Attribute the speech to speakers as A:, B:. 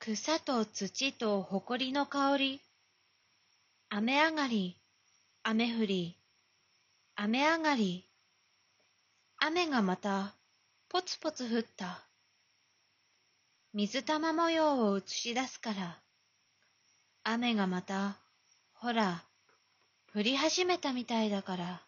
A: 草と土と埃の香り。雨上がり、雨降り、雨上がり。雨がまた、ぽつぽつ降った。水玉模様を映し出すから、雨がまた、ほら、降り始めたみたいだから。